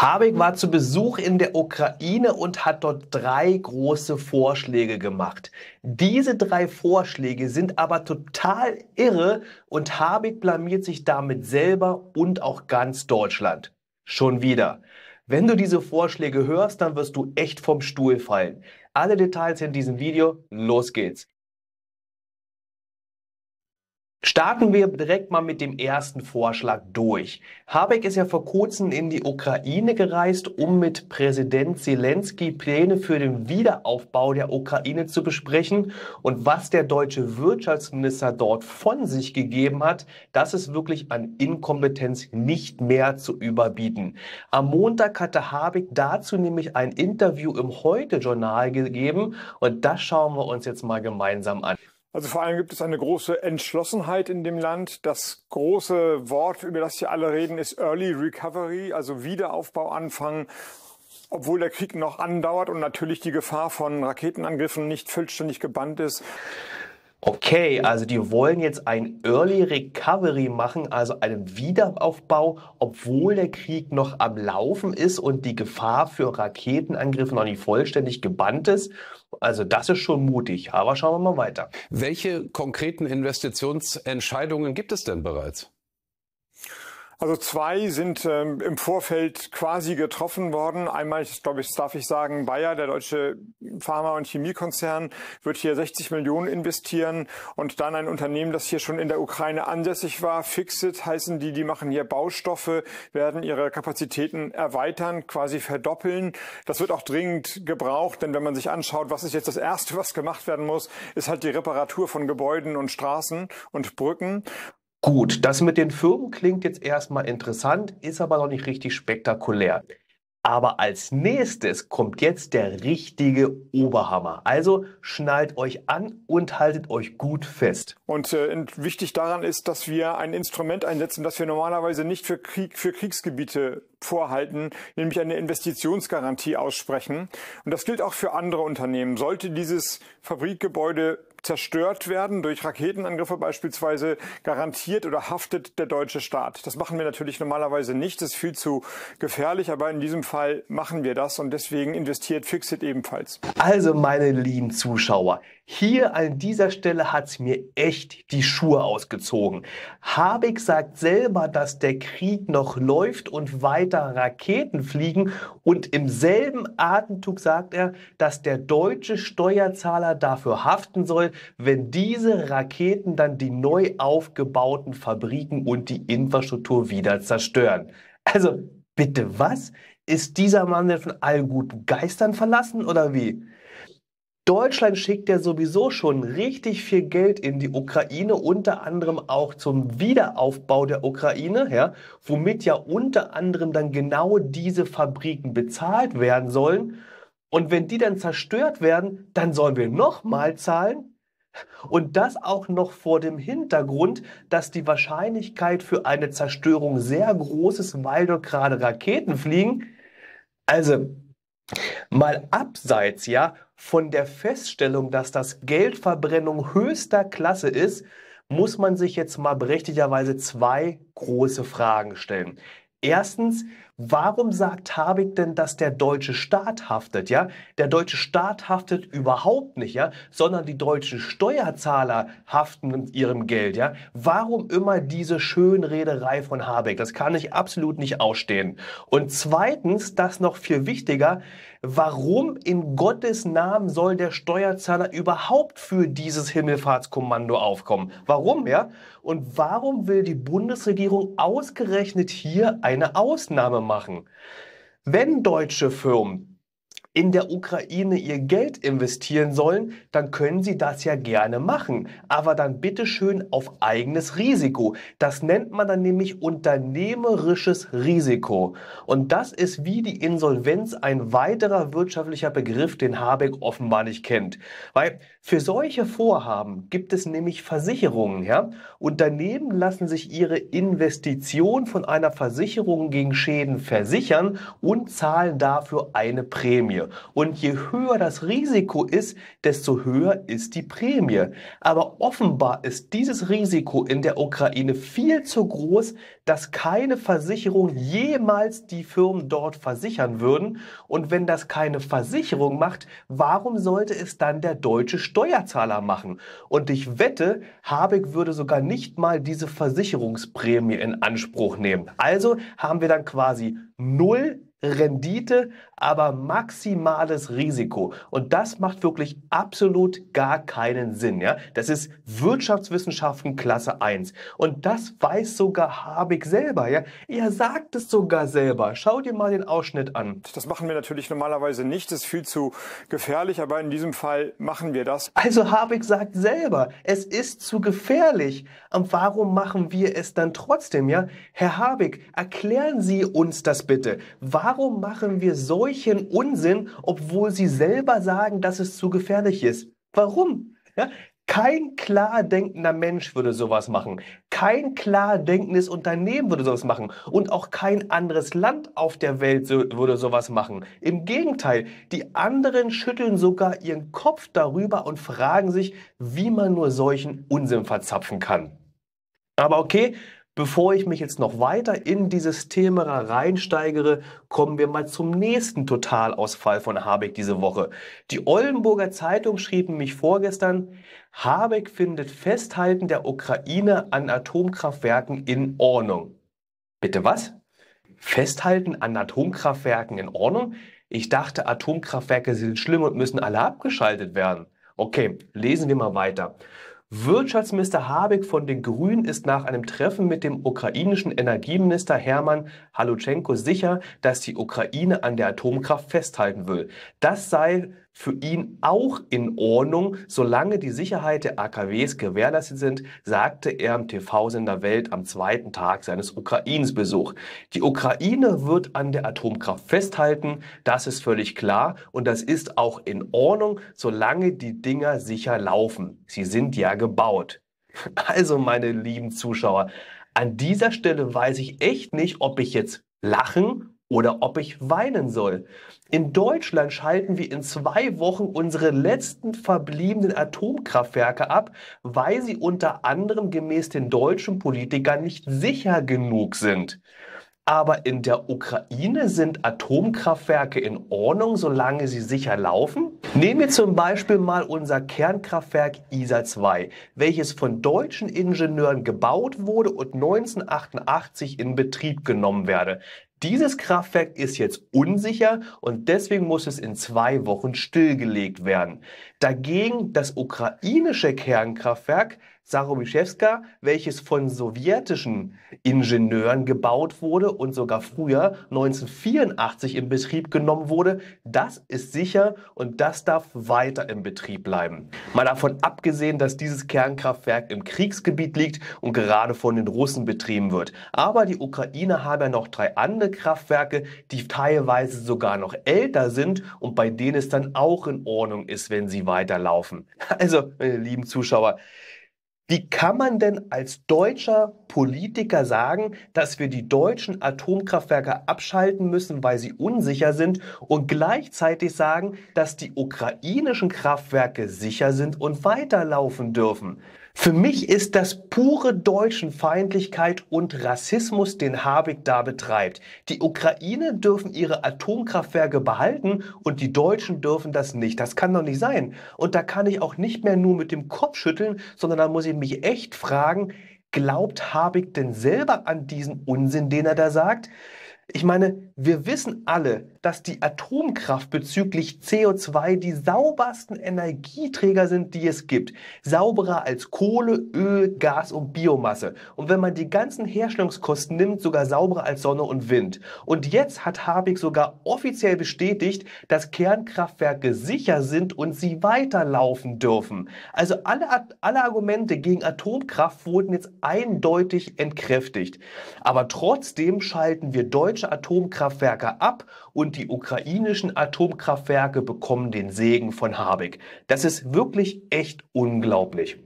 Habeck war zu Besuch in der Ukraine und hat dort drei große Vorschläge gemacht. Diese drei Vorschläge sind aber total irre und Habeck blamiert sich damit selber und auch ganz Deutschland. Schon wieder. Wenn du diese Vorschläge hörst, dann wirst du echt vom Stuhl fallen. Alle Details in diesem Video. Los geht's. Starten wir direkt mal mit dem ersten Vorschlag durch. Habeck ist ja vor kurzem in die Ukraine gereist, um mit Präsident Zelensky Pläne für den Wiederaufbau der Ukraine zu besprechen. Und was der deutsche Wirtschaftsminister dort von sich gegeben hat, das ist wirklich an Inkompetenz nicht mehr zu überbieten. Am Montag hatte Habeck dazu nämlich ein Interview im Heute-Journal gegeben und das schauen wir uns jetzt mal gemeinsam an. Also vor allem gibt es eine große Entschlossenheit in dem Land. Das große Wort, über das hier alle reden, ist Early Recovery, also Wiederaufbau anfangen obwohl der Krieg noch andauert und natürlich die Gefahr von Raketenangriffen nicht vollständig gebannt ist. Okay, also die wollen jetzt ein Early Recovery machen, also einen Wiederaufbau, obwohl der Krieg noch am Laufen ist und die Gefahr für Raketenangriffe noch nicht vollständig gebannt ist. Also das ist schon mutig, aber schauen wir mal weiter. Welche konkreten Investitionsentscheidungen gibt es denn bereits? Also zwei sind ähm, im Vorfeld quasi getroffen worden. Einmal, ich glaube, ich darf ich sagen, Bayer, der deutsche Pharma- und Chemiekonzern, wird hier 60 Millionen investieren und dann ein Unternehmen, das hier schon in der Ukraine ansässig war, Fixit heißen die, die machen hier Baustoffe, werden ihre Kapazitäten erweitern, quasi verdoppeln. Das wird auch dringend gebraucht, denn wenn man sich anschaut, was ist jetzt das erste, was gemacht werden muss, ist halt die Reparatur von Gebäuden und Straßen und Brücken. Gut, das mit den Firmen klingt jetzt erstmal interessant, ist aber noch nicht richtig spektakulär. Aber als nächstes kommt jetzt der richtige Oberhammer. Also schnallt euch an und haltet euch gut fest. Und äh, wichtig daran ist, dass wir ein Instrument einsetzen, das wir normalerweise nicht für, Krieg, für Kriegsgebiete vorhalten, nämlich eine Investitionsgarantie aussprechen. Und das gilt auch für andere Unternehmen. Sollte dieses Fabrikgebäude zerstört werden, durch Raketenangriffe beispielsweise, garantiert oder haftet der deutsche Staat. Das machen wir natürlich normalerweise nicht, das ist viel zu gefährlich, aber in diesem Fall machen wir das und deswegen investiert Fixit ebenfalls. Also meine lieben Zuschauer, hier an dieser Stelle hat es mir echt die Schuhe ausgezogen. Habeck sagt selber, dass der Krieg noch läuft und weiter Raketen fliegen und im selben Atemzug sagt er, dass der deutsche Steuerzahler dafür haften soll, Leute, wenn diese Raketen dann die neu aufgebauten Fabriken und die Infrastruktur wieder zerstören. Also bitte was? Ist dieser Mann denn von allen guten Geistern verlassen oder wie? Deutschland schickt ja sowieso schon richtig viel Geld in die Ukraine, unter anderem auch zum Wiederaufbau der Ukraine, ja, womit ja unter anderem dann genau diese Fabriken bezahlt werden sollen. Und wenn die dann zerstört werden, dann sollen wir nochmal zahlen? Und das auch noch vor dem Hintergrund, dass die Wahrscheinlichkeit für eine Zerstörung sehr groß ist, weil dort gerade Raketen fliegen. Also mal abseits ja von der Feststellung, dass das Geldverbrennung höchster Klasse ist, muss man sich jetzt mal berechtigterweise zwei große Fragen stellen. Erstens, Warum sagt Habeck denn, dass der deutsche Staat haftet? Ja, der deutsche Staat haftet überhaupt nicht, ja, sondern die deutschen Steuerzahler haften mit ihrem Geld, ja. Warum immer diese Schönrederei von Habeck? Das kann ich absolut nicht ausstehen. Und zweitens, das noch viel wichtiger, warum in Gottes Namen soll der Steuerzahler überhaupt für dieses Himmelfahrtskommando aufkommen? Warum, ja? Und warum will die Bundesregierung ausgerechnet hier eine Ausnahme machen? machen. Wenn deutsche Firmen in der Ukraine ihr Geld investieren sollen, dann können sie das ja gerne machen. Aber dann bitte schön auf eigenes Risiko. Das nennt man dann nämlich unternehmerisches Risiko. Und das ist wie die Insolvenz ein weiterer wirtschaftlicher Begriff, den Habeck offenbar nicht kennt. Weil für solche Vorhaben gibt es nämlich Versicherungen. Ja? Unternehmen lassen sich ihre Investition von einer Versicherung gegen Schäden versichern und zahlen dafür eine Prämie. Prämie. Und je höher das Risiko ist, desto höher ist die Prämie. Aber offenbar ist dieses Risiko in der Ukraine viel zu groß, dass keine Versicherung jemals die Firmen dort versichern würden. Und wenn das keine Versicherung macht, warum sollte es dann der deutsche Steuerzahler machen? Und ich wette, Habeck würde sogar nicht mal diese Versicherungsprämie in Anspruch nehmen. Also haben wir dann quasi null Rendite, aber maximales Risiko. Und das macht wirklich absolut gar keinen Sinn. Ja? Das ist Wirtschaftswissenschaften Klasse 1. Und das weiß sogar Habeck selber. Ja? Er sagt es sogar selber. Schau dir mal den Ausschnitt an. Das machen wir natürlich normalerweise nicht. Das ist viel zu gefährlich, aber in diesem Fall machen wir das. Also Habeck sagt selber, es ist zu gefährlich. Und warum machen wir es dann trotzdem? Ja? Herr Habeck, erklären Sie uns das bitte. Warum Warum machen wir solchen Unsinn, obwohl sie selber sagen, dass es zu gefährlich ist? Warum? Ja? Kein klar denkender Mensch würde sowas machen. Kein klar denkendes Unternehmen würde sowas machen. Und auch kein anderes Land auf der Welt so, würde sowas machen. Im Gegenteil, die anderen schütteln sogar ihren Kopf darüber und fragen sich, wie man nur solchen Unsinn verzapfen kann. Aber okay, Bevor ich mich jetzt noch weiter in dieses Thema reinsteigere, kommen wir mal zum nächsten Totalausfall von Habeck diese Woche. Die Oldenburger Zeitung schrieb mich vorgestern, Habeck findet Festhalten der Ukraine an Atomkraftwerken in Ordnung. Bitte was? Festhalten an Atomkraftwerken in Ordnung? Ich dachte, Atomkraftwerke sind schlimm und müssen alle abgeschaltet werden. Okay, lesen wir mal weiter. Wirtschaftsminister Habeck von den Grünen ist nach einem Treffen mit dem ukrainischen Energieminister Hermann Halutschenko sicher, dass die Ukraine an der Atomkraft festhalten will. Das sei für ihn auch in Ordnung, solange die Sicherheit der AKWs gewährleistet sind, sagte er im TV-Sender Welt am zweiten Tag seines Ukrainsbesuch. Die Ukraine wird an der Atomkraft festhalten, das ist völlig klar und das ist auch in Ordnung, solange die Dinger sicher laufen. Sie sind ja gebaut. Also, meine lieben Zuschauer, an dieser Stelle weiß ich echt nicht, ob ich jetzt lachen oder ob ich weinen soll. In Deutschland schalten wir in zwei Wochen unsere letzten verbliebenen Atomkraftwerke ab, weil sie unter anderem gemäß den deutschen Politikern nicht sicher genug sind. Aber in der Ukraine sind Atomkraftwerke in Ordnung, solange sie sicher laufen? Nehmen wir zum Beispiel mal unser Kernkraftwerk ISA 2, welches von deutschen Ingenieuren gebaut wurde und 1988 in Betrieb genommen werde. Dieses Kraftwerk ist jetzt unsicher und deswegen muss es in zwei Wochen stillgelegt werden. Dagegen das ukrainische Kernkraftwerk Sarobischewska, welches von sowjetischen Ingenieuren gebaut wurde und sogar früher 1984 in Betrieb genommen wurde, das ist sicher und das darf weiter im Betrieb bleiben. Mal davon abgesehen, dass dieses Kernkraftwerk im Kriegsgebiet liegt und gerade von den Russen betrieben wird. Aber die Ukraine haben ja noch drei andere Kraftwerke, die teilweise sogar noch älter sind und bei denen es dann auch in Ordnung ist, wenn sie weiterlaufen. Also, meine lieben Zuschauer, wie kann man denn als deutscher Politiker sagen, dass wir die deutschen Atomkraftwerke abschalten müssen, weil sie unsicher sind und gleichzeitig sagen, dass die ukrainischen Kraftwerke sicher sind und weiterlaufen dürfen? Für mich ist das pure deutschen Feindlichkeit und Rassismus, den Habeck da betreibt. Die Ukraine dürfen ihre Atomkraftwerke behalten und die Deutschen dürfen das nicht. Das kann doch nicht sein. Und da kann ich auch nicht mehr nur mit dem Kopf schütteln, sondern da muss ich mich echt fragen, glaubt Habeck denn selber an diesen Unsinn, den er da sagt? Ich meine, wir wissen alle, dass die Atomkraft bezüglich CO2 die saubersten Energieträger sind, die es gibt. Sauberer als Kohle, Öl, Gas und Biomasse. Und wenn man die ganzen Herstellungskosten nimmt, sogar sauberer als Sonne und Wind. Und jetzt hat Habeck sogar offiziell bestätigt, dass Kernkraftwerke sicher sind und sie weiterlaufen dürfen. Also alle, alle Argumente gegen Atomkraft wurden jetzt eindeutig entkräftigt. Aber trotzdem schalten wir deutsche Atomkraftwerke ab und und die ukrainischen Atomkraftwerke bekommen den Segen von Habeck. Das ist wirklich echt unglaublich.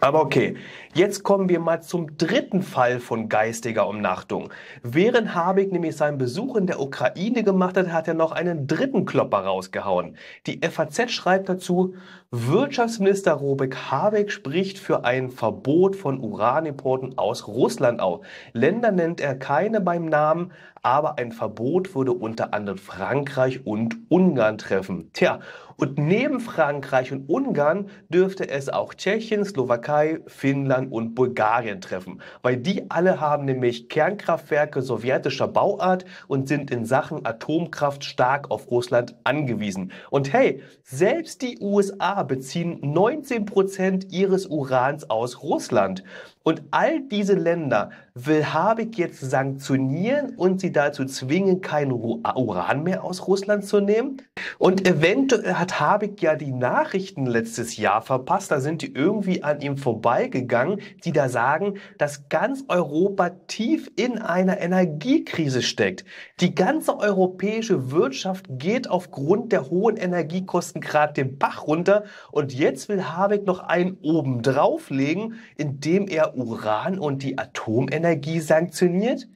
Aber okay, jetzt kommen wir mal zum dritten Fall von geistiger Umnachtung. Während Habeck nämlich seinen Besuch in der Ukraine gemacht hat, hat er noch einen dritten Klopper rausgehauen. Die FAZ schreibt dazu, Wirtschaftsminister Robert Habeck spricht für ein Verbot von Uranimporten aus Russland auf. Länder nennt er keine beim Namen, aber ein Verbot würde unter anderem Frankreich und Ungarn treffen. Tja, und neben Frankreich und Ungarn dürfte es auch Tschechien, Slowakei, Finnland und Bulgarien treffen, weil die alle haben nämlich Kernkraftwerke sowjetischer Bauart und sind in Sachen Atomkraft stark auf Russland angewiesen. Und hey, selbst die USA beziehen 19% Prozent ihres Urans aus Russland. Und all diese Länder will Habeck jetzt sanktionieren und sie dazu zwingen, kein äh, Uran mehr aus Russland zu nehmen. Und eventuell hat Habeck ja die Nachrichten letztes Jahr verpasst. Da sind die irgendwie an ihm vorbeigegangen, die da sagen, dass ganz Europa tief in einer Energiekrise steckt. Die ganze europäische Wirtschaft geht aufgrund der hohen Energiekosten gerade den Bach runter. Und jetzt will Habeck noch einen oben drauflegen, indem er Uran und die Atomenergie sanktioniert?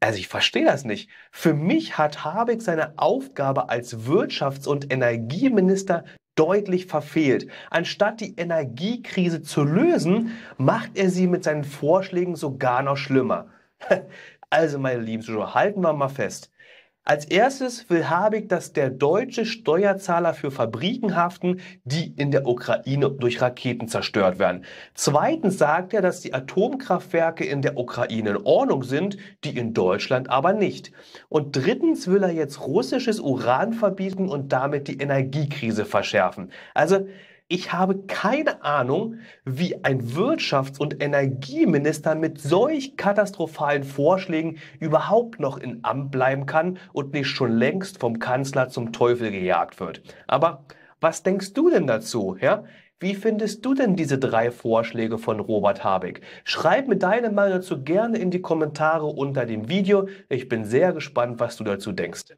Also ich verstehe das nicht. Für mich hat Habeck seine Aufgabe als Wirtschafts- und Energieminister deutlich verfehlt. Anstatt die Energiekrise zu lösen, macht er sie mit seinen Vorschlägen sogar noch schlimmer. Also meine Lieben, so halten wir mal fest. Als erstes will Habig, dass der deutsche Steuerzahler für Fabriken haften, die in der Ukraine durch Raketen zerstört werden. Zweitens sagt er, dass die Atomkraftwerke in der Ukraine in Ordnung sind, die in Deutschland aber nicht. Und drittens will er jetzt russisches Uran verbieten und damit die Energiekrise verschärfen. Also ich habe keine Ahnung, wie ein Wirtschafts- und Energieminister mit solch katastrophalen Vorschlägen überhaupt noch in Amt bleiben kann und nicht schon längst vom Kanzler zum Teufel gejagt wird. Aber was denkst du denn dazu? Ja? Wie findest du denn diese drei Vorschläge von Robert Habeck? Schreib mir deine Meinung dazu gerne in die Kommentare unter dem Video. Ich bin sehr gespannt, was du dazu denkst.